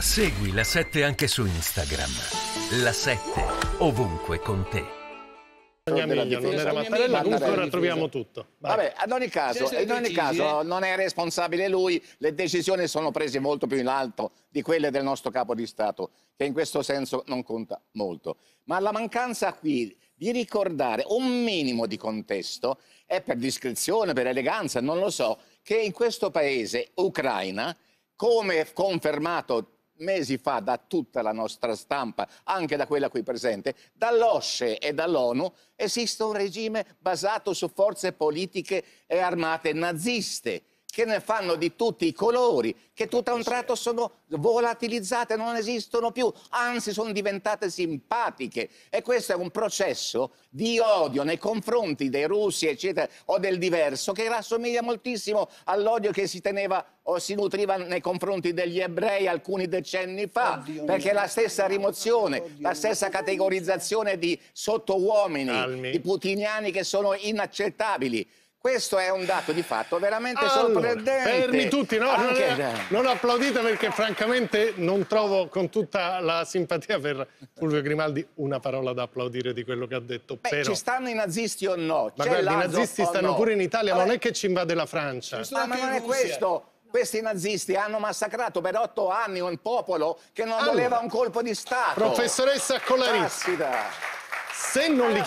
Segui la 7 anche su Instagram. La 7 ovunque con te. comunque ora troviamo tutto. Vai. Vabbè, ad ogni caso, Se in ogni caso non è responsabile lui, le decisioni sono prese molto più in alto di quelle del nostro capo di Stato, che in questo senso non conta molto. Ma la mancanza qui di ricordare un minimo di contesto è per discrezione, per eleganza, non lo so, che in questo paese, Ucraina, come confermato mesi fa da tutta la nostra stampa, anche da quella qui presente, dall'OSCE e dall'ONU esiste un regime basato su forze politiche e armate naziste che ne fanno di tutti i colori, che tutto a un tratto sono volatilizzate, non esistono più, anzi sono diventate simpatiche. E questo è un processo di odio nei confronti dei russi, eccetera, o del diverso, che rassomiglia moltissimo all'odio che si teneva o si nutriva nei confronti degli ebrei alcuni decenni fa, Oddio perché mio. la stessa rimozione, Oddio la stessa mio. categorizzazione di sottouomini, Calmi. di putiniani che sono inaccettabili. Questo è un dato di fatto veramente allora, sorprendente. Fermi tutti, no, Anche... non, non, applaudite perché francamente non trovo con tutta la simpatia per Fulvio Grimaldi una parola da applaudire di quello che ha detto. Beh, però... ci stanno i nazisti o no? Ma guarda, i nazisti stanno no? pure in Italia, ma non è che ci invade la Francia. Ah, ma, ma non è questo. Questi nazisti hanno massacrato per otto anni un popolo che non allora, voleva un colpo di Stato. Professoressa Colari, se non li chiamiamo...